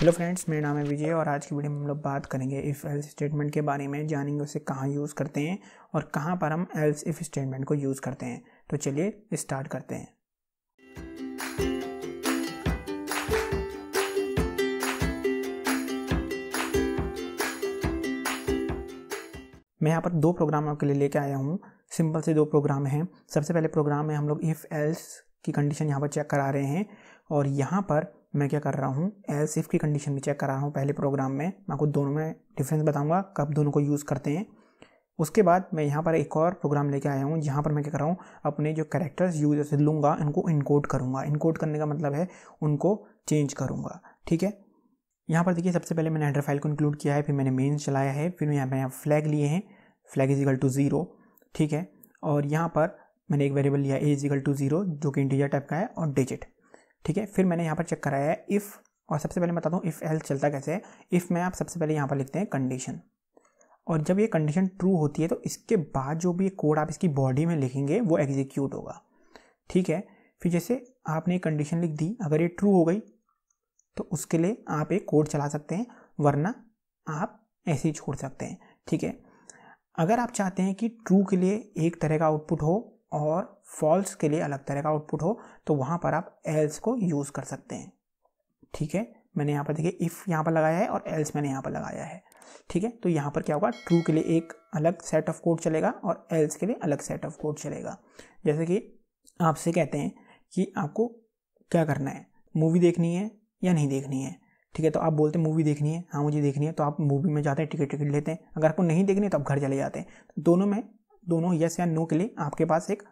hello friends मेरा नाम है विजय और आज की वीडियो में हम लोग बात करेंगे इफ़ एल्स स्टेटमेंट के बारे में जानेंगे उसे कहाँ यूज़ करते हैं और कहाँ पर हम एल्स इफ़ स्टेटमेंट को यूज़ करते हैं तो चलिए स्टार्ट करते हैं मैं यहाँ पर दो प्रोग्राम आपके लिए लेके आया हूँ सिंपल से दो प्रोग्राम हैं सबसे पहले प्रोग्राम में हम लोग इफ़ एल्स की कंडीशन यहाँ पर चेक करा रहे हैं और यहाँ पर मैं क्या कर रहा हूँ एल्स इफ़ की कंडीशन भी चेक कर रहा हूँ पहले प्रोग्राम में मैं आपको दोनों में डिफरेंस बताऊँगा कब दोनों को यूज़ करते हैं उसके बाद मैं यहाँ पर एक और प्रोग्राम लेके आया हूँ जहाँ पर मैं क्या कर रहा हूँ अपने जो करेक्टर्स यूज से लूँगा इनको इनकोड करूँगा इनकोड करने का मतलब है उनको चेंज करूँगा ठीक है यहाँ पर देखिए सबसे पहले मैंने हेडर फाइल को इंक्लूड किया है फिर मैंने मेन चलाया है फिर यहाँ पर यहाँ फ्लैग लिए हैं फ्लैग इजिकल टू ज़ीरो ठीक है और यहाँ पर मैंने एक वेरिएबल लिया ए इजिकल टू ज़ीरो जो कि इंटीजर टाइप का है और डिजिट ठीक है फिर मैंने यहाँ पर चेक कराया है इफ़ और सबसे पहले बता दूँ इफ़ एल चलता कैसे है इफ़ में आप सबसे पहले यहाँ पर लिखते हैं कंडीशन और जब ये कंडीशन ट्रू होती है तो इसके बाद जो भी ये कोड आप इसकी बॉडी में लिखेंगे वो एग्जीक्यूट होगा ठीक है फिर जैसे आपने ये कंडीशन लिख दी अगर ये ट्रू हो गई तो उसके लिए आप एक कोड चला सकते हैं वरना आप ऐसे ही छोड़ सकते हैं ठीक है अगर आप चाहते हैं कि ट्रू के लिए एक तरह का आउटपुट हो और फॉल्स के लिए अलग तरह का आउटपुट हो तो वहाँ पर आप एल्स को यूज़ कर सकते हैं ठीक है मैंने यहाँ पर देखिए इफ़ यहाँ पर लगाया है और एल्स मैंने यहाँ पर लगाया है ठीक है तो यहाँ पर क्या होगा ट्रू के लिए एक अलग सेट ऑफ कोड चलेगा और एल्स के लिए अलग सेट ऑफ कोड चलेगा जैसे कि आपसे कहते हैं कि आपको क्या करना है मूवी देखनी है या नहीं देखनी है ठीक है तो आप बोलते हैं मूवी देखनी है हाँ मुझे देखनी है तो आप मूवी में जाते हैं टिकट टिकट लेते हैं अगर आपको नहीं देखनी है तो आप घर चले जाते हैं दोनों में दोनों यस या नो के लिए आपके पास एक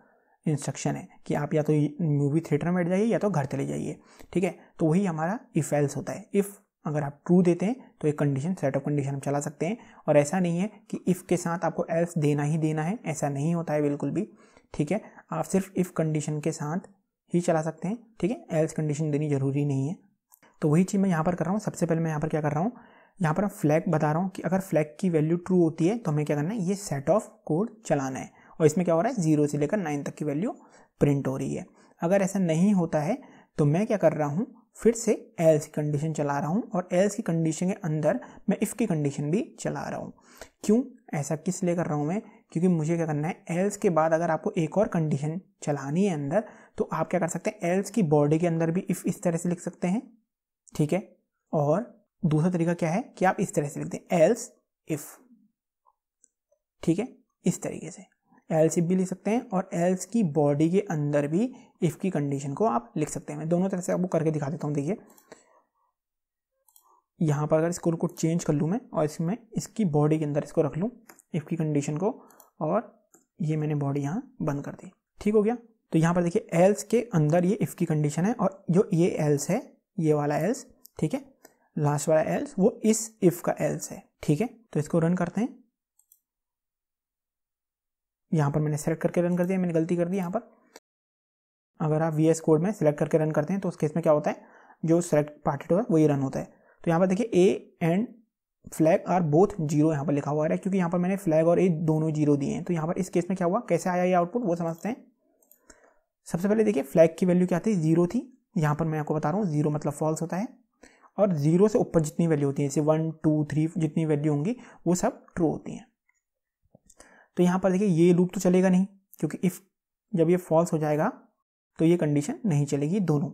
इंस्ट्रक्शन है कि आप या तो मूवी थिएटर में बैठ जाइए या तो घर चले जाइए ठीक है तो वही हमारा इफ एल्स होता है इफ़ अगर आप ट्रू देते हैं तो एक कंडीशन सेट ऑफ कंडीशन हम चला सकते हैं और ऐसा नहीं है कि इफ़ के साथ आपको एल्स देना ही देना है ऐसा नहीं होता है बिल्कुल भी ठीक है आप सिर्फ इफ़ कंडीशन के साथ ही चला सकते हैं ठीक है एल्स कंडीशन देनी ज़रूरी नहीं है तो वही चीज़ मैं यहाँ पर कर रहा हूँ सबसे पहले मैं यहाँ पर क्या कर रहा हूँ यहाँ पर फ्लैग बता रहा हूँ कि अगर फ्लैग की वैल्यू ट्रू होती है तो हमें क्या करना है ये सेट ऑफ कोड चलाना है और इसमें क्या हो रहा है जीरो से लेकर नाइन तक की वैल्यू प्रिंट हो रही है अगर ऐसा नहीं होता है तो मैं क्या कर रहा हूँ फिर से एल्स की कंडीशन चला रहा हूँ और एल्स की कंडीशन के अंदर मैं इफ़ की कंडीशन भी चला रहा हूँ क्यों ऐसा किस लिए कर रहा हूँ मैं क्योंकि मुझे क्या करना है एल्स के बाद अगर आपको एक और कंडीशन चलानी है अंदर तो आप क्या कर सकते हैं एल्स की बॉडी के अंदर भी इफ़ इस तरह से लिख सकते हैं ठीक है और दूसरा तरीका क्या है कि आप इस तरह से लिखते हैं एल्स इफ ठीक है इस तरीके से एल्स इफ भी लिख सकते हैं और एल्स की बॉडी के अंदर भी इफ की कंडीशन को आप लिख सकते हैं मैं दोनों तरह से आपको करके दिखा देता हूँ देखिए यहाँ पर अगर इसको को चेंज कर लूँ मैं और इसमें इसकी बॉडी के अंदर इसको रख लूँ इफ़ की कंडीशन को और ये मैंने बॉडी यहाँ बंद कर दी ठीक हो गया तो यहाँ पर देखिए एल्स के अंदर ये इफ़ की कंडीशन है और जो ये एल्स है ये वाला एल्स ठीक है लास्ट वाला एल्स वो इस इफ का एल्स है ठीक है तो इसको रन करते हैं यहां पर मैंने सेलेक्ट करके रन कर दिया मैंने गलती कर दी यहां पर अगर आप वी कोड में सिलेक्ट करके रन करते हैं तो उस केस में क्या होता है जो सेलेक्ट टू है वही रन होता है तो यहाँ पर देखिए A and flag are both zero यहाँ पर लिखा हुआ है क्योंकि यहाँ पर मैंने फ्लैग और ए दोनों जीरो दिए हैं तो यहाँ पर इस केस में क्या हुआ कैसे आया ये आउटपुट वो समझते हैं सबसे पहले देखिए फ्लैग की वैल्यू क्या थी जीरो थी यहाँ पर मैं आपको बता रहा हूँ जीरो मतलब फॉल्स होता है और ज़ीरो से ऊपर जितनी वैल्यू होती है जैसे वन टू थ्री जितनी वैल्यू होंगी वो सब ट्रू होती हैं तो यहाँ पर देखिए ये लूप तो चलेगा नहीं क्योंकि इफ़ जब ये फॉल्स हो जाएगा तो ये कंडीशन नहीं चलेगी दोनों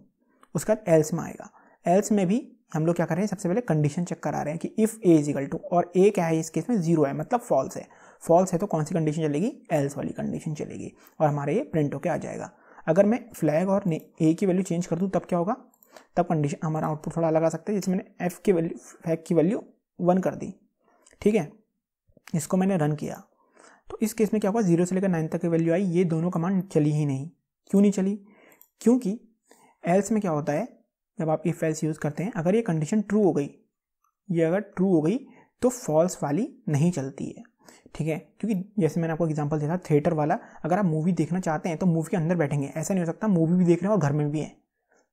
उसके बाद एल्स में आएगा एल्स में भी हम लोग क्या कर रहे हैं सबसे पहले कंडीशन चेक करा रहे हैं कि if A is equal to और ए क्या है इस केस में जीरो है मतलब फॉल्स है फॉल्स है तो कौन सी कंडीशन चलेगी एल्स वाली कंडीशन चलेगी और हमारे ये प्रिंट होकर आ जाएगा अगर मैं फ्लैग और ए की वैल्यू चेंज कर दूँ तब क्या होगा तब कंडीशन हमारा आउटपुट थोड़ा लगा सकते हैं जिसमें मैंने एफ की वैल्यू फैक की वैल्यू वन कर दी ठीक है इसको मैंने रन किया तो इस केस में क्या हुआ जीरो से लेकर नाइन तक की वैल्यू आई ये दोनों कमांड चली ही नहीं क्यों नहीं चली क्योंकि एल्स में क्या होता है जब आप इफ एल्स यूज़ करते हैं अगर ये कंडीशन ट्रू हो गई ये अगर ट्रू हो गई तो फॉल्स वाली नहीं चलती है ठीक है क्योंकि जैसे मैंने आपको एग्जांपल दिया था थिएटर वाला अगर आप मूवी देखना चाहते हैं तो मूवी के अंदर बैठेंगे ऐसा नहीं हो सकता मूवी भी देख रहे हैं और घर में भी हैं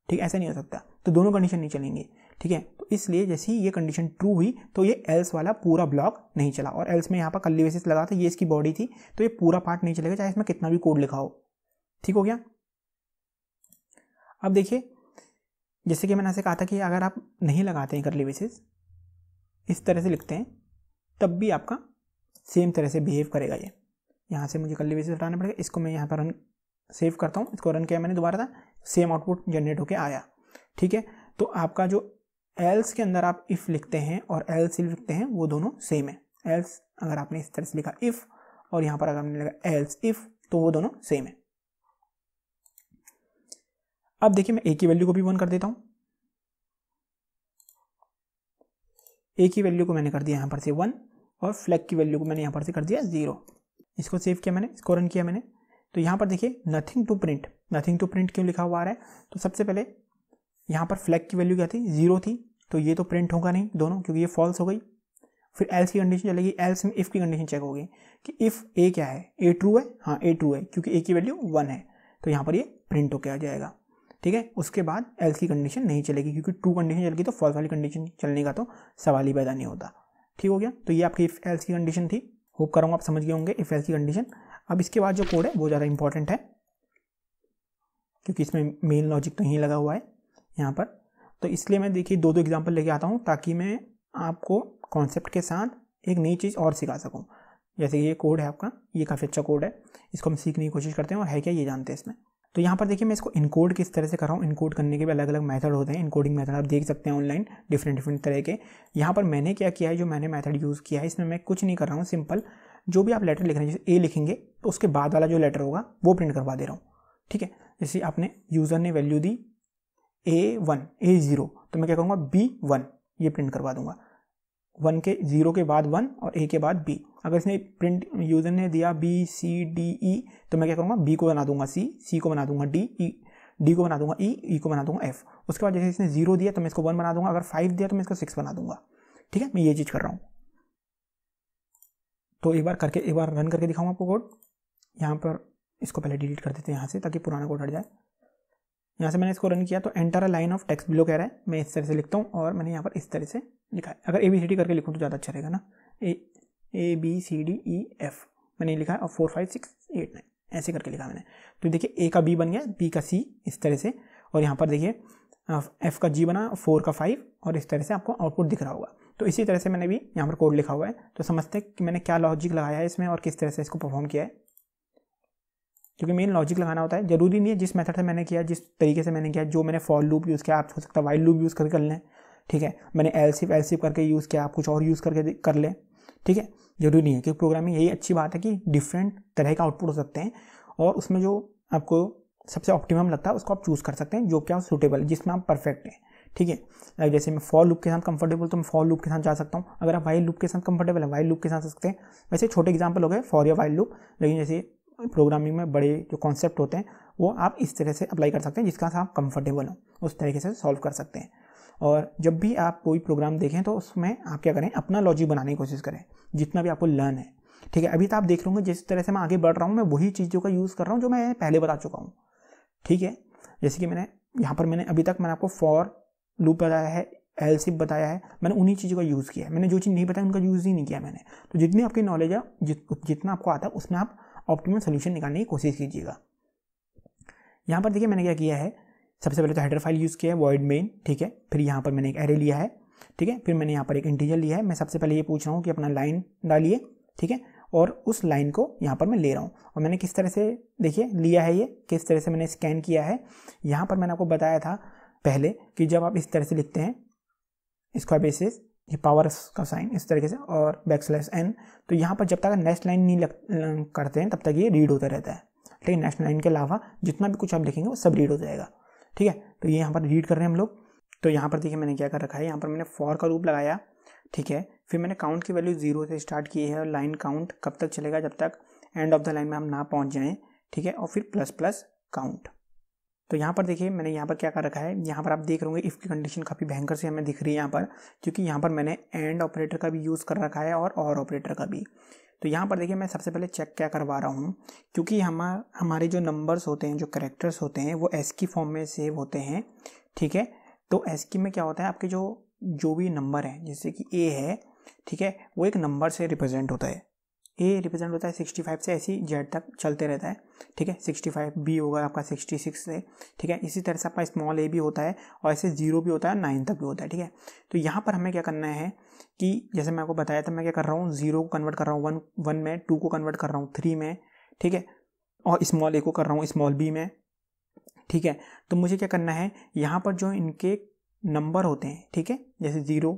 ठीक ऐसा नहीं हो सकता तो दोनों कंडीशन नहीं चलेंगे ठीक है तो इसलिए जैसे ही ये कंडीशन ट्रू हुई तो ये एल्स वाला पूरा ब्लॉक नहीं चला और एल्स में यहाँ पर कल्ली बेसिस लगा था ये इसकी बॉडी थी तो ये पूरा पार्ट नहीं चलेगा चाहे इसमें कितना भी कोड लिखा हो ठीक हो गया अब देखिए जैसे कि मैंने ऐसे कहा था कि अगर आप नहीं लगाते हैं करली बेसिस इस तरह से लिखते हैं तब भी आपका सेम तरह से बिहेव करेगा ये यहाँ से मुझे कल्ली बेसिस हटाना पड़ेगा इसको मैं यहाँ पर रन सेव करता हूँ इसको रन किया मैंने दोबारा था सेम आउटपुट जनरेट होकर आया ठीक है तो आपका जो एल्स के अंदर आप इफ़ लिखते हैं और एल्स इफ लिखते हैं वो दोनों सेम है एल्स अगर आपने इस तरह से लिखा इफ़ और यहाँ पर अगर हमने लिखा एल्स इफ़ तो वो दोनों सेम है अब देखिए मैं ए की वैल्यू को भी वन कर देता हूँ ए की वैल्यू को मैंने कर दिया यहाँ पर से वन और फ्लैग की वैल्यू को मैंने यहाँ पर से कर दिया ज़ीरो इसको सेव किया मैंने इसको रन किया मैंने तो यहाँ पर देखिए nothing to print nothing to print क्यों लिखा हुआ आ रहा है तो सबसे पहले यहाँ पर फ्लैग की वैल्यू क्या थी जीरो थी तो ये तो प्रिंट होगा नहीं दोनों क्योंकि ये फॉल्स हो गई फिर एल्स की कंडीशन चलेगी एल्स में इफ़ की कंडीशन चेक होगी कि इफ़ ए क्या है ए ट्रू है हाँ ए ट्रू है क्योंकि ए की वैल्यू वन है तो यहाँ पर ये प्रिंट होकर आ जाएगा ठीक है उसके बाद एल्स की कंडीशन नहीं चलेगी क्योंकि ट्रू कंडीशन चलेगी तो फॉल्स वाली कंडीशन चलने का तो सवाल ही पैदा नहीं होता ठीक हो गया तो ये आपकी इफ़ एल्स की कंडीशन थी होप करूँगा आप समझ गए होंगे इफ़ एल्स की कंडीशन अब इसके बाद जो कोड है वो ज़्यादा इंपॉर्टेंट है क्योंकि इसमें मेन लॉजिक तो यहीं लगा हुआ है यहाँ पर तो इसलिए मैं देखिए दो दो एग्जाम्पल लेके आता हूँ ताकि मैं आपको कॉन्सेप्ट के साथ एक नई चीज़ और सिखा सकूँ जैसे ये कोड है आपका ये काफ़ी अच्छा कोड है इसको हम सीखने की कोशिश करते हैं और है क्या ये जानते हैं इसमें तो यहाँ पर देखिए मैं इसको इनकोड किस तरह से कर रहा हूँ इनकोड करने के भी अलग अलग मेथड होते हैं इनकोडिंग मेथड आप देख सकते हैं ऑनलाइन डिफरेंट डिफरेंट तरह के यहाँ पर मैंने क्या किया है जो मैंने मेथड यूज़ किया है इसमें मैं कुछ नहीं कर रहा हूँ सिंपल जो भी आप लेटर लिख रहे हैं जैसे ए लिखेंगे तो उसके बाद वाला जो लेटर होगा वो प्रिंट करवा दे रहा हूँ ठीक है जैसे आपने यूज़र ने वैल्यू दी ए वन ए ज़ीरो तो मैं क्या करूँगा बी वन ये प्रिंट करवा दूंगा वन के ज़ीरो के बाद वन और ए के बाद बी अगर इसने प्रिंट यूज़र ने दिया बी सी डी ई तो मैं क्या करूँगा बी को बना दूंगा सी सी को बना दूंगा डी ई e, डी को बना दूंगा ई e, ई e को बना दूंगा एफ उसके बाद जैसे इसने जीरो दिया तो मैं इसको वन बना दूंगा अगर फाइव दिया तो मैं इसको सिक्स बना दूंगा ठीक है मैं ये चीज़ कर रहा हूँ तो एक बार करके एक बार रन करके दिखाऊँ आपको कोड यहाँ पर इसको पहले डिलीट कर देते हैं यहाँ से ताकि पुराना कोड हट जाए यहाँ से मैंने इसको रन किया तो enter a line of text below कह रहा है मैं इस तरह से लिखता हूँ और मैंने यहाँ पर इस तरह से लिखा है अगर ए बी सी डी करके लिखूँ तो ज़्यादा अच्छा रहेगा ना A A B C D E F मैंने लिखा है और four five six eight nine ऐसे करके लिखा मैंने तो देखिए ए का बी बन गया बी का सी इस तरह से और यहाँ पर देखिए एफ का जी बना फोर का फाइव और इस तरह से आपको आउटपुट दिख रहा होगा तो इसी तरह से मैंने भी यहाँ पर कोड लिखा हुआ है तो समझते हैं कि मैंने क्या लॉजिक लगाया है इसमें और किस तरह से इसको परफॉर्म किया है क्योंकि मेन लॉजिक लगाना होता है ज़रूरी नहीं है जिस मेथड से मैंने किया जिस तरीके से मैंने किया जो मैंने फॉर लूप यूज़ किया आप हो सकता है वाइल्ड लूप यूज़ करके कर लें ठीक है मैंने एल सिप एल सिप करके यूज़ किया आप कुछ और यूज़ करके कर लें ठीक है ज़रूरी नहीं है क्योंकि प्रोग्रामिंग यही अच्छी बात है कि डिफरेंट तरह का आउटपुट हो सकते हैं और उसमें जो आपको सबसे ऑप्टिमम लगता है उसको आप चूज़ कर सकते हैं जो क्या है जिसमें आप परफेक्ट हैं ठीक है जैसे मैं फॉर लूप के साथ कंफर्टेबल तो मैं फॉर लूप के साथ जा सकता हूँ अगर आप वाइल्ड लूप के साथ कंफर्टेबल है वाइल लूप के साथ सकते हैं वैसे छोटे एग्जाम्पल हो गए फॉर या वाइल लूप लेकिन जैसे प्रोग्रामिंग में बड़े जो कॉन्सेप्ट होते हैं वो आप इस तरह से अप्लाई कर सकते हैं जिसका आप कंफर्टेबल हो उस तरीके से सॉल्व कर सकते हैं और जब भी आप कोई प्रोग्राम देखें तो उसमें आप क्या करें अपना लॉजिक बनाने की कोशिश करें जितना भी आपको लर्न है ठीक है अभी तो आप देख रहे होंगे जिस तरह से मैं आगे बढ़ रहा हूँ मैं वही चीज़ों का यूज़ कर रहा हूँ जो मैं पहले बता चुका हूँ ठीक है जैसे कि मैंने यहाँ पर मैंने अभी तक मैंने आपको फॉर लूप बताया है एल सिप बताया है मैंने उन्हीं चीज़ों का यूज़ किया है मैंने जो चीज़ नहीं बताया उनका यूज़ ही नहीं किया मैंने तो जितनी आपकी नॉलेज है जित, जितना आपको आता है उसमें आप ऑप्टिमल सोल्यूशन निकालने की कोशिश कीजिएगा यहाँ पर देखिए मैंने क्या किया है सबसे पहले तो हेडर फाइल यूज़ किया है वॉइड मेन ठीक है फिर यहाँ पर मैंने एक एरे लिया है ठीक है फिर मैंने यहाँ पर एक इंटीजर लिया है मैं सबसे पहले ये पूछ रहा हूँ कि अपना लाइन डालिए ठीक है और उस लाइन को यहाँ पर मैं ले रहा हूँ और मैंने किस तरह से देखिए लिया है ये किस तरह से मैंने स्कैन किया है यहाँ पर मैंने आपको बताया था पहले कि जब आप इस तरह से लिखते हैं स्क्वायर बेसिस ये पावर का साइन इस तरीके से और बैक स्लैश एन तो यहाँ पर जब तक नेक्स्ट लाइन नहीं लग, लग अं, करते हैं तब तक ये रीड होता रहता है ठीक है नेक्स्ट लाइन के अलावा जितना भी कुछ आप लिखेंगे वो सब रीड हो जाएगा ठीक है तो ये यहाँ पर रीड कर रहे हैं हम लोग तो यहाँ पर देखिए मैंने क्या कर रखा है यहाँ पर मैंने फॉर का रूप लगाया ठीक है फिर मैंने काउंट की वैल्यू जीरो से स्टार्ट की है और लाइन काउंट कब तक चलेगा जब तक एंड ऑफ द लाइन में हम ना पहुँच जाएँ ठीक है और फिर प्लस प्लस काउंट तो यहाँ पर देखिए मैंने यहाँ पर क्या कर रखा है यहाँ पर आप देख रहे होंगे इफ़ की कंडीशन काफ़ी भयंकर से हमें दिख रही है यहाँ पर क्योंकि यहाँ पर मैंने एंड ऑपरेटर का भी यूज़ कर रखा है और और ऑपरेटर का भी तो यहाँ पर देखिए मैं सबसे पहले चेक क्या करवा रहा हूँ क्योंकि हम हमारे जो नंबर्स होते हैं जो करेक्टर्स होते हैं वो एस की फॉर्म में सेव होते हैं ठीक है तो एस की में क्या होता है आपके जो जो भी नंबर हैं जैसे कि ए है ठीक है वो एक नंबर से रिप्रेजेंट होता है ए रिप्रेजेंट होता है सिक्सटी फाइव से ऐसी जेड तक चलते रहता है ठीक है सिक्सटी फाइव बी होगा आपका सिक्सटी सिक्स से ठीक है इसी तरह से आपका स्मॉल ए भी होता है और ऐसे जीरो भी होता है नाइन तक भी होता है ठीक है तो यहाँ पर हमें क्या करना है कि जैसे मैं आपको बताया था मैं क्या कर रहा हूँ जीरो को कन्वर्ट कर रहा हूँ वन वन में टू को कन्वर्ट कर रहा हूँ थ्री में ठीक है और स्मॉल ए को कर रहा हूँ स्मॉल बी में ठीक है तो मुझे क्या करना है यहाँ पर जो इनके नंबर होते हैं ठीक है जैसे ज़ीरो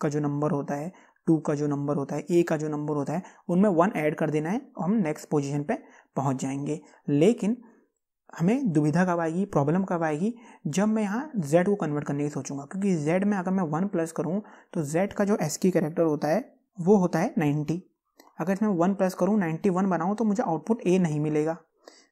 का जो नंबर होता है टू का जो नंबर होता है ए का जो नंबर होता है उनमें वन ऐड कर देना है हम नेक्स्ट पोजीशन पे पहुंच जाएंगे लेकिन हमें दुविधा कब आएगी प्रॉब्लम कब आएगी जब मैं यहाँ जेड को कन्वर्ट करने की सोचूंगा क्योंकि जेड में अगर मैं वन प्लस करूँ तो जेड का जो एस की कैरेक्टर होता है वो होता है नाइन्टी अगर इसमें वन प्लस करूँ नाइन्टी वन बनाऊँ तो मुझे आउटपुट ए नहीं मिलेगा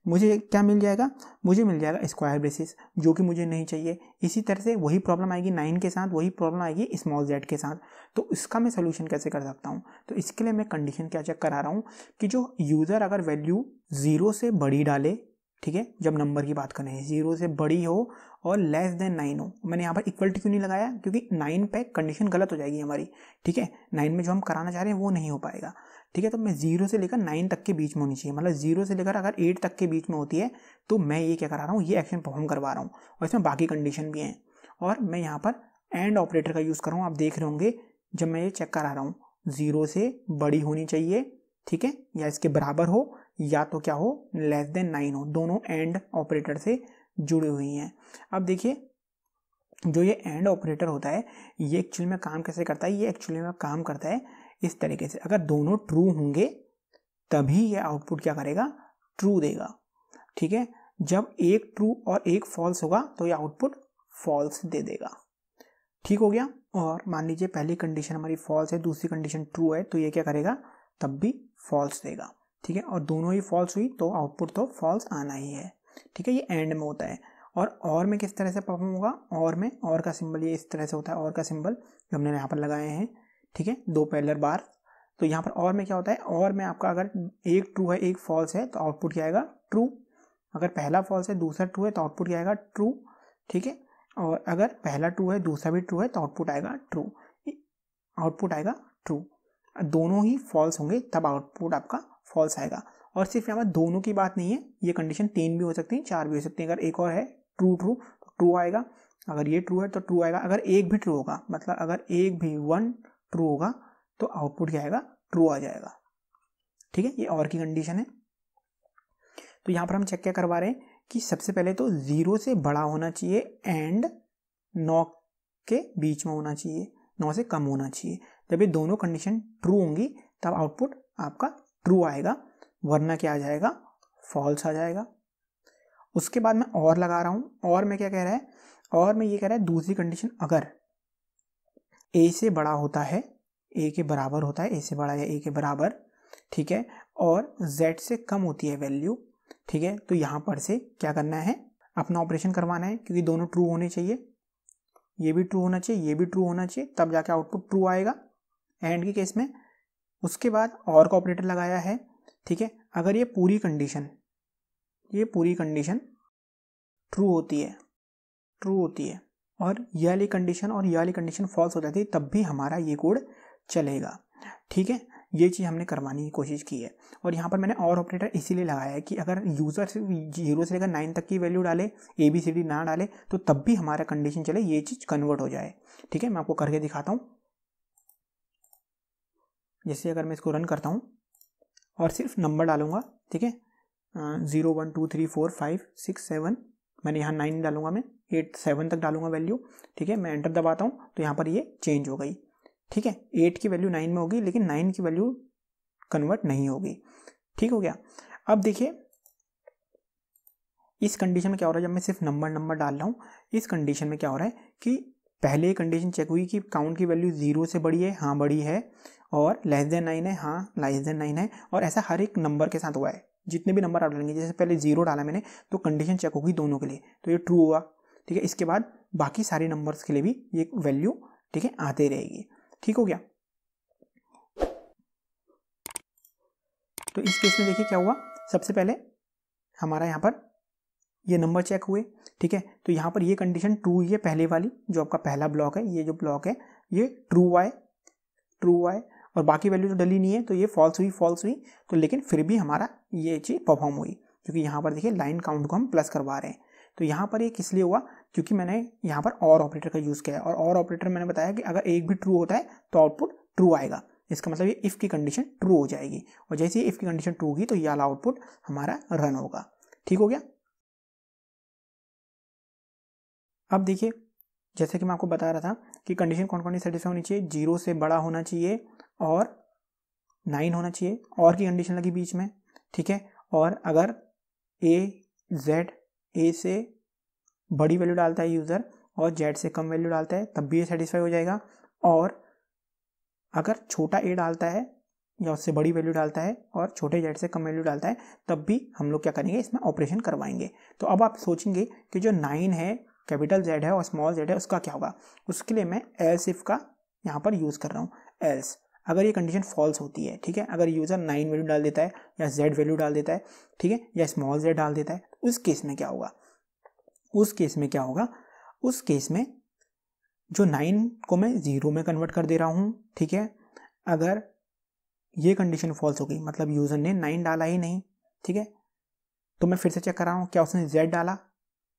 मुझे क्या मिल जाएगा मुझे मिल जाएगा स्क्वायर बेसिस जो कि मुझे नहीं चाहिए इसी तरह से वही प्रॉब्लम आएगी नाइन के साथ वही प्रॉब्लम आएगी स्मॉल जेड के साथ तो इसका मैं सोल्यूशन कैसे कर सकता हूँ तो इसके लिए मैं कंडीशन क्या चेक करा रहा हूँ कि जो यूज़र अगर वैल्यू ज़ीरो से बड़ी डाले ठीक है जब नंबर की बात करें जीरो से बड़ी हो और लेस देन नाइन हो मैंने यहाँ पर इक्वल टू क्यों नहीं लगाया क्योंकि नाइन पे कंडीशन गलत हो जाएगी हमारी ठीक है नाइन में जो हम कराना चाह रहे हैं वो नहीं हो पाएगा ठीक है तो मैं जीरो से लेकर नाइन तक के बीच में होनी चाहिए मतलब जीरो से लेकर अगर एट तक के बीच में होती है तो मैं ये क्या करा रहा हूँ ये एक्शन परफॉर्म करवा रहा हूँ और इसमें बाकी कंडीशन भी हैं और मैं यहाँ पर एंड ऑपरेटर का यूज़ कर रहा हूँ आप देख रहे होंगे जब मैं ये चेक करा रहा हूँ ज़ीरो से बड़ी होनी चाहिए ठीक है या इसके बराबर हो या तो क्या हो लेस देन नाइन हो दोनों एंड ऑपरेटर से जुड़ी हुई हैं अब देखिए जो ये एंड ऑपरेटर होता है ये एक्चुअली में काम कैसे करता है ये एक्चुअली में काम करता है इस तरीके से अगर दोनों ट्रू होंगे तभी ये आउटपुट क्या करेगा ट्रू देगा ठीक है जब एक ट्रू और एक फॉल्स होगा तो ये आउटपुट फॉल्स दे देगा ठीक हो गया और मान लीजिए पहली कंडीशन हमारी फॉल्स है दूसरी कंडीशन ट्रू है तो ये क्या करेगा तब भी फॉल्स देगा ठीक है और दोनों ही फॉल्स हुई तो आउटपुट तो फॉल्स आना ही है ठीक है ये एंड में होता है और और में किस तरह से परफॉर्म होगा और में और का सिंबल ये इस तरह से होता है और का सिंबल जो हमने यहाँ पर लगाए हैं ठीक है दो पैलर बार तो यहाँ पर और में क्या होता है और में आपका अगर एक ट्रू है एक फॉल्स है तो आउटपुट क्या आएगा ट्रू अगर पहला फॉल्स है दूसरा ट्रू है तो आउटपुट क्या आएगा ट्रू ठीक है और अगर पहला ट्रू है दूसरा भी ट्रू है तो आउटपुट आएगा ट्रू आउटपुट आएगा ट्रू दोनों ही फॉल्स होंगे तब आउटपुट आपका फॉल्स आएगा और सिर्फ यहाँ पर दोनों की बात नहीं है ये कंडीशन तीन भी हो सकती है चार भी हो सकती है अगर एक और है ट्रू ट्रू तो ट्रू आएगा अगर ये ट्रू है तो ट्रू आएगा अगर एक भी ट्रू होगा मतलब अगर एक भी वन ट्रू होगा तो आउटपुट क्या आएगा ट्रू आ जाएगा ठीक है ये और की कंडीशन है तो यहाँ पर हम चेक क्या करवा रहे हैं कि सबसे पहले तो ज़ीरो से बड़ा होना चाहिए एंड नौ के बीच में होना चाहिए नौ से कम होना चाहिए जब ये दोनों कंडीशन ट्रू होंगी तब आउटपुट आपका ट्रू आएगा वरना क्या आ जाएगा फॉल्स आ जाएगा उसके बाद मैं और लगा रहा हूँ और मैं क्या कह रहा है और मैं ये कह रहा है दूसरी कंडीशन अगर ए से बड़ा होता है ए के बराबर होता है ए से बड़ा या ए के बराबर ठीक है और जेड से कम होती है वैल्यू ठीक है तो यहाँ पर से क्या करना है अपना ऑपरेशन करवाना है क्योंकि दोनों ट्रू होने चाहिए ये भी ट्रू होना चाहिए ये भी ट्रू होना चाहिए तब जाके आउटपुट ट्रू आएगा एंड के केस में उसके बाद और का ऑपरेटर लगाया है ठीक है अगर ये पूरी कंडीशन ये पूरी कंडीशन ट्रू होती है ट्रू होती है और यह वाली कंडीशन और यह वाली कंडीशन फॉल्स हो जाती है तब भी हमारा ये कोड चलेगा ठीक है ये चीज़ हमने करवाने की कोशिश की है और यहाँ पर मैंने और ऑपरेटर इसीलिए लगाया है कि अगर यूज़र सिर्फ जीरो से लेकर नाइन तक की वैल्यू डाले ए बी सी डी ना डाले तो तब भी हमारा कंडीशन चले ये चीज़ कन्वर्ट हो जाए ठीक है मैं आपको करके दिखाता हूँ जैसे अगर मैं इसको रन करता हूँ और सिर्फ नंबर डालूंगा ठीक है zero one two three four five six seven मैंने यहाँ नाइन डालूंगा मैं एट सेवन तक डालूंगा वैल्यू ठीक है मैं एंटर दबाता हूँ तो यहाँ पर ये चेंज हो गई ठीक है एट की वैल्यू नाइन में होगी लेकिन नाइन की वैल्यू कन्वर्ट नहीं होगी ठीक हो गया अब देखिए इस कंडीशन में क्या हो रहा है जब मैं सिर्फ नंबर नंबर डाल रहा हूँ इस कंडीशन में क्या हो रहा है कि पहले कंडीशन चेक हुई कि काउंट की वैल्यू ज़ीरो से बड़ी है हाँ बड़ी है और लेस देन नाइन है हाँ लेस देन नाइन है और ऐसा हर एक नंबर के साथ हुआ है जितने भी नंबर आप डालेंगे जैसे पहले जीरो डाला मैंने तो कंडीशन चेक होगी दोनों के लिए तो ये ट्रू हुआ ठीक है इसके बाद बाकी सारे नंबर्स के लिए भी ये वैल्यू ठीक है आते रहेगी ठीक हो गया तो इस केस में देखिए क्या हुआ सबसे पहले हमारा यहाँ पर ये नंबर चेक हुए ठीक है तो यहाँ पर ये कंडीशन ट्रू हुई है पहले वाली जो आपका पहला ब्लॉक है ये जो ब्लॉक है ये ट्रू आए ट्रू आए और बाकी वैल्यू जो तो डली नहीं है तो ये फॉल्स हुई फॉल्स हुई तो लेकिन फिर भी हमारा ये चीज़ परफॉर्म हुई क्योंकि यहाँ पर देखिए लाइन काउंट को हम प्लस करवा रहे हैं तो यहाँ पर ये किस लिए हुआ क्योंकि मैंने यहाँ पर और ऑपरेटर का यूज़ किया है और और ऑपरेटर मैंने बताया कि अगर एक भी ट्रू होता है तो आउटपुट ट्रू आएगा इसका मतलब ये इफ़ की कंडीशन ट्रू हो जाएगी और जैसे ही इफ़ की कंडीशन ट्रू होगी तो ये वाला आउटपुट हमारा रन होगा ठीक हो गया अब देखिए जैसे कि मैं आपको बता रहा था कि कंडीशन कौन कौन सी सेटिस्फाई होनी चाहिए जीरो से बड़ा होना चाहिए और नाइन होना चाहिए और की कंडीशन लगी बीच में ठीक है और अगर ए जेड ए से बड़ी वैल्यू डालता है यूज़र और जेड से कम वैल्यू डालता है तब भी ये सेटिस्फाई हो जाएगा और अगर छोटा ए डालता है या उससे बड़ी वैल्यू डालता है और छोटे जेड से कम वैल्यू डालता है तब भी हम लोग क्या करेंगे इसमें ऑपरेशन करवाएंगे तो अब आप सोचेंगे कि जो नाइन है कैपिटल जेड है और स्मॉल जेड है उसका क्या होगा उसके लिए मैं एल्स इफ का यहाँ पर यूज़ कर रहा हूँ एल्स अगर ये कंडीशन फॉल्स होती है ठीक है अगर यूज़र नाइन वैल्यू डाल देता है या जेड वैल्यू डाल देता है ठीक है या स्मॉल जेड डाल देता है तो उस केस में क्या होगा उस केस में क्या होगा उस केस में जो नाइन को मैं ज़ीरो में कन्वर्ट कर दे रहा हूँ ठीक है अगर ये कंडीशन फॉल्स हो गई मतलब यूज़र ने नाइन डाला ही नहीं ठीक है तो मैं फिर से चेक कर रहा हूँ क्या उसने जेड डाला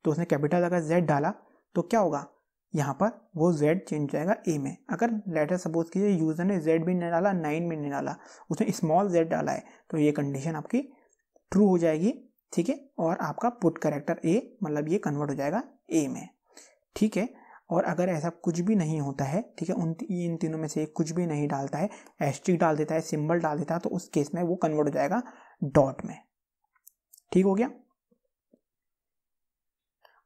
तो उसने कैपिटल अगर जेड डाला तो क्या होगा यहाँ पर वो Z चेंज जाएगा ए में अगर लेटर सपोज कीजिए यूज़र ने Z भी नहीं डाला नाइन भी नहीं डाला उसने स्मॉल Z डाला है तो ये कंडीशन आपकी ट्रू हो जाएगी ठीक है और आपका पुट करेक्टर ए मतलब ये कन्वर्ट हो जाएगा ए में ठीक है और अगर ऐसा कुछ भी नहीं होता है ठीक है उन इन तीनों में से कुछ भी नहीं डालता है एस्ट्रिक डाल देता है सिंबल डाल देता है तो उस केस में वो कन्वर्ट हो जाएगा डॉट में ठीक हो गया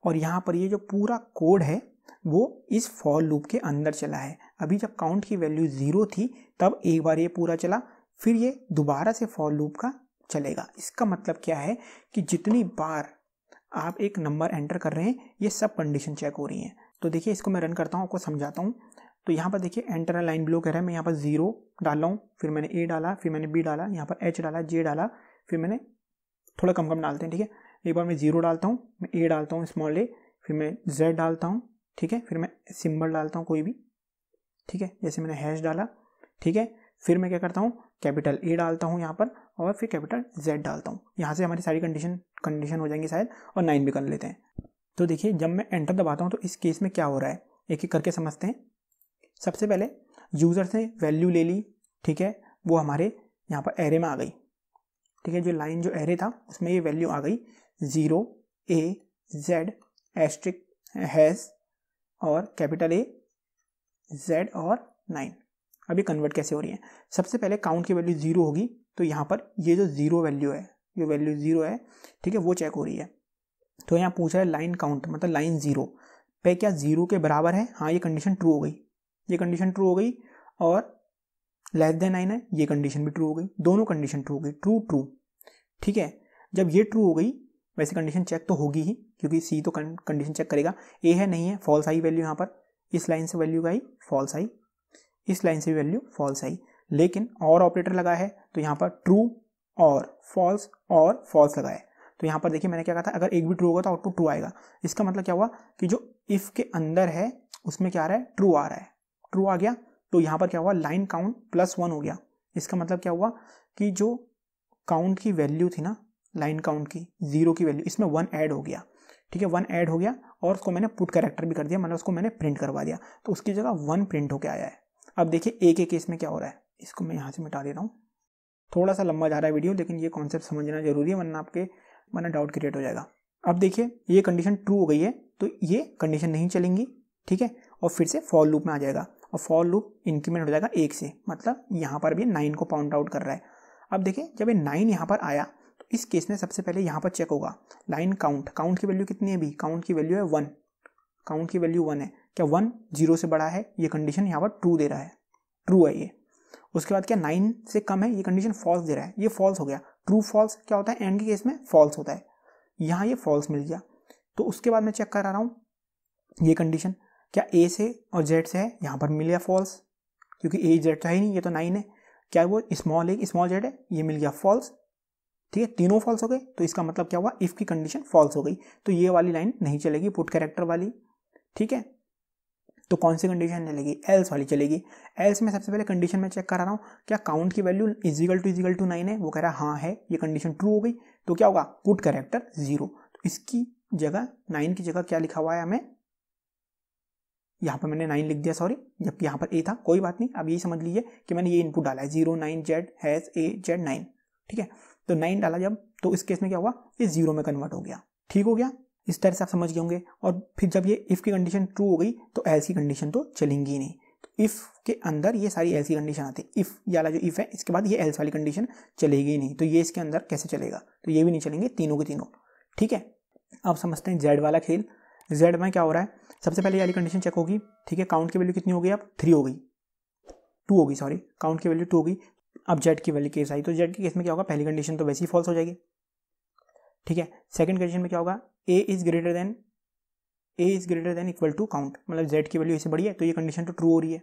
और यहाँ पर ये जो पूरा कोड है वो इस फॉर लूप के अंदर चला है अभी जब काउंट की वैल्यू ज़ीरो थी तब एक बार ये पूरा चला फिर ये दोबारा से फॉर लूप का चलेगा इसका मतलब क्या है कि जितनी बार आप एक नंबर एंटर कर रहे हैं ये सब कंडीशन चेक हो रही हैं तो देखिए इसको मैं रन करता हूँ आपको समझाता हूँ तो यहाँ पर देखिए एंटर लाइन ब्लो कह रहा है मैं यहाँ पर जीरो डाल रहा हूँ फिर मैंने ए डाला फिर मैंने बी डाला यहाँ पर एच डाला जे डाला फिर मैंने थोड़ा कम कम डालते हैं ठीक है एक बार मैं जीरो डालता हूँ मैं ए डालता हूँ स्मॉल ए फिर मैं जेड डालता हूँ ठीक है फिर मैं सिंबल डालता हूँ कोई भी ठीक है जैसे मैंने हैश डाला ठीक है फिर मैं क्या करता हूँ कैपिटल ए डालता हूँ यहाँ पर और फिर कैपिटल जेड डालता हूँ यहाँ से हमारी सारी कंडीशन कंडीशन हो जाएंगी शायद और नाइन भी कर लेते हैं तो देखिए जब मैं एंटर दबाता हूँ तो इस केस में क्या हो रहा है एक एक करके समझते हैं सबसे पहले यूज़र से वैल्यू ले ली ठीक है वो हमारे यहाँ पर एरे में आ गई ठीक है जो लाइन जो एरे था उसमें ये वैल्यू आ गई zero A Z asterisk hash और कैपिटल ए जेड और नाइन अभी कन्वर्ट कैसे हो रही है सबसे पहले काउंट की वैल्यू ज़ीरो होगी तो यहाँ पर ये जो ज़ीरो वैल्यू है जो वैल्यू ज़ीरो है ठीक है वो चेक हो रही है तो यहाँ पूछा है लाइन काउंट मतलब लाइन ज़ीरो पे क्या ज़ीरो के बराबर है हाँ ये कंडीशन ट्रू हो गई ये कंडीशन ट्रू हो गई और लेस देन नाइन है ये कंडीशन भी ट्रू हो गई दोनों कंडीशन ट्रू हो गई ट्रू ट्रू ठीक है जब ये ट्रू हो गई वैसे कंडीशन चेक तो होगी ही क्योंकि सी तो कंडीशन चेक करेगा ए है नहीं है फॉल्स आई वैल्यू यहाँ पर इस लाइन से वैल्यू आई फॉल्स आई इस लाइन से वैल्यू फॉल्स आई लेकिन और ऑपरेटर लगा है तो यहाँ पर ट्रू और फॉल्स और फॉल्स लगा है तो यहाँ पर देखिए मैंने क्या कहा था अगर एक भी ट्रू होगा तो आउटपुट ट्रू आएगा इसका मतलब क्या हुआ कि जो इफ़ के अंदर है उसमें क्या आ रहा है ट्रू आ रहा है ट्रू आ गया तो यहाँ पर क्या हुआ लाइन काउंट प्लस वन हो गया इसका मतलब क्या हुआ कि जो काउंट की वैल्यू थी ना लाइन काउंट की जीरो की वैल्यू इसमें वन ऐड हो गया ठीक है वन ऐड हो गया और उसको मैंने पुट करेक्टर भी कर दिया मतलब उसको मैंने प्रिंट करवा दिया तो उसकी जगह वन प्रिंट होकर आया है अब देखिए ए के केस में क्या हो रहा है इसको मैं यहाँ से मिटा दे रहा हूँ थोड़ा सा लंबा जा रहा है वीडियो लेकिन ये कॉन्सेप्ट समझना जरूरी है वरना आपके वरना डाउट क्रिएट हो जाएगा अब देखिए ये कंडीशन ट्रू हो गई है तो ये कंडीशन नहीं चलेंगी ठीक है और फिर से फॉल लूप में आ जाएगा और फॉल लूप इंक्रीमेंट हो जाएगा एक से मतलब यहाँ पर भी नाइन को पाउंड आउट कर रहा है अब देखिए जब ये नाइन यहाँ पर आया इस केस में सबसे पहले यहाँ पर चेक होगा लाइन काउंट काउंट की वैल्यू कितनी है अभी काउंट की वैल्यू है वन काउंट की वैल्यू वन है क्या वन जीरो से बड़ा है ये कंडीशन यहाँ पर ट्रू दे रहा है ट्रू है ये उसके बाद क्या नाइन से कम है ये कंडीशन फॉल्स दे रहा है ये फॉल्स हो गया ट्रू फॉल्स क्या होता है एंड के केस में फॉल्स होता है यहाँ ये फॉल्स मिल गया तो उसके बाद मैं चेक करा रहा हूँ ये कंडीशन क्या ए से और जेड से है यहाँ पर मिल गया फॉल्स क्योंकि ए जेड तो है ही नहीं ये तो नाइन है क्या वो स्मॉल ए स्मॉल जेड है ये मिल गया फॉल्स ठीक है तीनों फॉल्स हो गए तो इसका मतलब क्या हुआ इफ़ की कंडीशन फॉल्स हो गई तो ये वाली लाइन नहीं चलेगी पुट कैरेक्टर वाली ठीक है तो कौन सी कंडीशन चलेगी एल्स वाली चलेगी एल्स में सबसे पहले कंडीशन में चेक करा रहा हूँ क्या काउंट की value equal to equal to nine है वो कह रहा है हाँ है ये कंडीशन ट्रू हो गई तो क्या होगा पुट कैरेक्टर जीरो तो इसकी जगह नाइन की जगह क्या लिखा हुआ है हमें यहाँ पर मैंने नाइन लिख दिया सॉरी जबकि यहाँ पर ए था कोई बात नहीं अब यही समझ लीजिए कि मैंने ये इनपुट डाला है zero nine Z hash A Z nine ठीक है तो नाइन डाला जब तो इस केस में क्या हुआ ये जीरो में कन्वर्ट हो गया ठीक हो गया इस तरह से आप समझ गए होंगे और फिर जब ये इफ़ की कंडीशन ट्रू हो गई तो एल्स की कंडीशन तो चलेंगी नहीं तो इफ़ के अंदर ये सारी एल्स की कंडीशन आती है इफ़ ये वाला जो इफ़ है इसके बाद ये एल्स वाली कंडीशन चलेगी नहीं तो ये इसके अंदर कैसे चलेगा तो ये भी नहीं चलेंगे तीनों के तीनों ठीक है अब समझते हैं जेड वाला खेल जेड में क्या हो रहा है सबसे पहले वाली कंडीशन चेक होगी ठीक है काउंट की वैल्यू कितनी हो गई अब थ्री हो गई टू होगी सॉरी काउंट की वैल्यू टू होगी अब जेड की वैल्यू केस आई तो जेड के केस में क्या होगा पहली कंडीशन तो वैसी फॉल्स हो जाएगी ठीक है सेकंड कंडीशन में क्या होगा A is greater than A is greater than equal to count मतलब जेड की वैल्यू इससे बड़ी है तो ये कंडीशन तो ट्रू हो रही है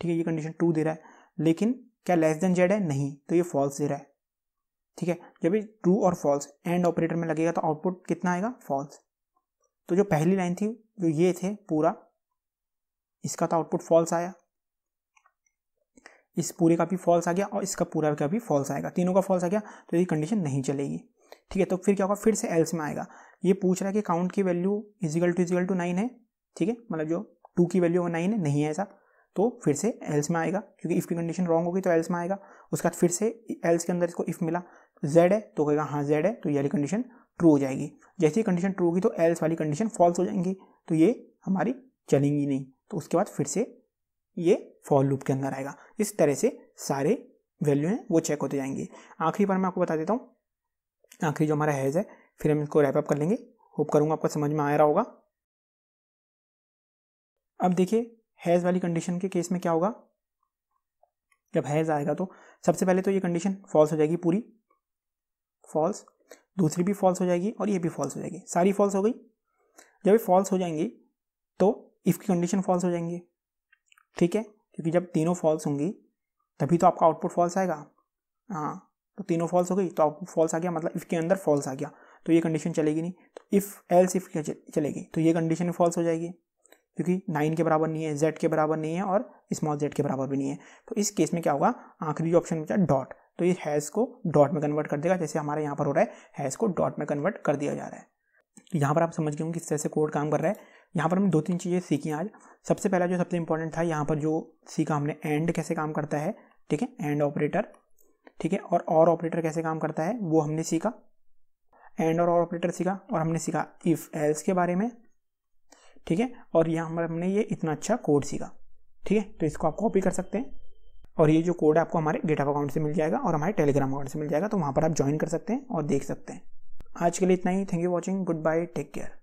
ठीक है ये कंडीशन ट्रू दे रहा है लेकिन क्या लेस देन जेड है नहीं तो ये फॉल्स दे रहा है ठीक है जब ये ट्रू और फॉल्स एंड ऑपरेटर में लगेगा तो आउटपुट कितना आएगा फॉल्स तो जो पहली लाइन थी जो ये थे पूरा इसका तो आउटपुट फॉल्स आया इस पूरे का भी फॉल्स आ गया और इसका पूरा का भी फॉल्स आएगा तीनों का फॉल्स आ गया तो ये कंडीशन नहीं चलेगी ठीक है तो फिर क्या होगा फिर से एल्स में आएगा ये पूछ रहा है कि काउंट की value equal to equal to nine है ठीक है मतलब जो टू की वैल्यू वो नाइन है नहीं है ऐसा तो फिर से एल्स में आएगा क्योंकि इफ़ की कंडीशन रॉन्ग होगी तो एल्स में आएगा उसके बाद फिर से एल्स के अंदर इसको इफ़ मिला जेड है तो कहेगा हाँ जेड है तो ये कंडीशन ट्रू हो जाएगी जैसे ही कंडीशन ट्रू होगी तो एल्स वाली कंडीशन फॉल्स हो जाएंगी तो ये हमारी चलेंगी नहीं तो उसके बाद फिर से ये फॉर लूप के अंदर आएगा इस तरह से सारे वैल्यू हैं वो चेक होते जाएंगे आखिरी बार मैं आपको बता देता हूँ आखिरी जो हमारा हैज़ है फिर हम इसको रैपअप कर लेंगे होप करूँगा आपको समझ में आ रहा होगा अब देखिए हैज़ वाली कंडीशन के केस में क्या होगा जब हैज़ आएगा तो सबसे पहले तो ये कंडीशन फॉल्स हो जाएगी पूरी फॉल्स दूसरी भी फॉल्स हो जाएगी और ये भी फॉल्स हो जाएगी सारी फॉल्स हो गई जब ये फॉल्स हो जाएंगी तो इफ़ की कंडीशन फॉल्स हो जाएंगी ठीक है क्योंकि जब तीनों फॉल्स होंगी तभी तो आपका आउटपुट फॉल्स आएगा हाँ तो तीनों फॉल्स हो गई तो आउटपुट फॉल्स आ गया मतलब इफ़ के अंदर फॉल्स आ गया तो ये कंडीशन चलेगी नहीं तो इफ़ एल्स इफ चलेगी तो ये कंडीशन भी फॉल्स हो जाएगी क्योंकि नाइन के बराबर नहीं है जेड के बराबर नहीं है और स्मॉल जेड के बराबर भी नहीं है तो इस केस में क्या होगा आखिरी जो ऑप्शन बचा डॉट तो ये हैज़ को डॉट में कन्वर्ट कर देगा जैसे हमारे यहाँ पर हो रहा है हैज़ को डॉट में कन्वर्ट कर दिया जा रहा है यहाँ पर आप समझ गए होंगे किस तरह से कोड काम कर रहा है यहाँ पर हम दो तीन चीज़ें सीखी आज सबसे पहला जो सबसे इंपॉर्टेंट था यहाँ पर जो सीखा हमने एंड कैसे काम करता है ठीक है एंड ऑपरेटर ठीक है और और ऑपरेटर कैसे काम करता है वो हमने सीखा एंड और ऑपरेटर सीखा और हमने सीखा इफ़ एल्स के बारे में ठीक है और यहाँ पर हमने ये इतना अच्छा कोड सीखा ठीक है तो इसको आप कॉपी कर सकते हैं और ये जो कोड है आपको हमारे गेटअप अकाउंट से मिल जाएगा और हमारे टेलीग्राम अकाउंट से मिल जाएगा तो वहाँ पर आप ज्वाइन कर सकते हैं और देख सकते हैं आज के लिए इतना ही thank you watching goodbye take care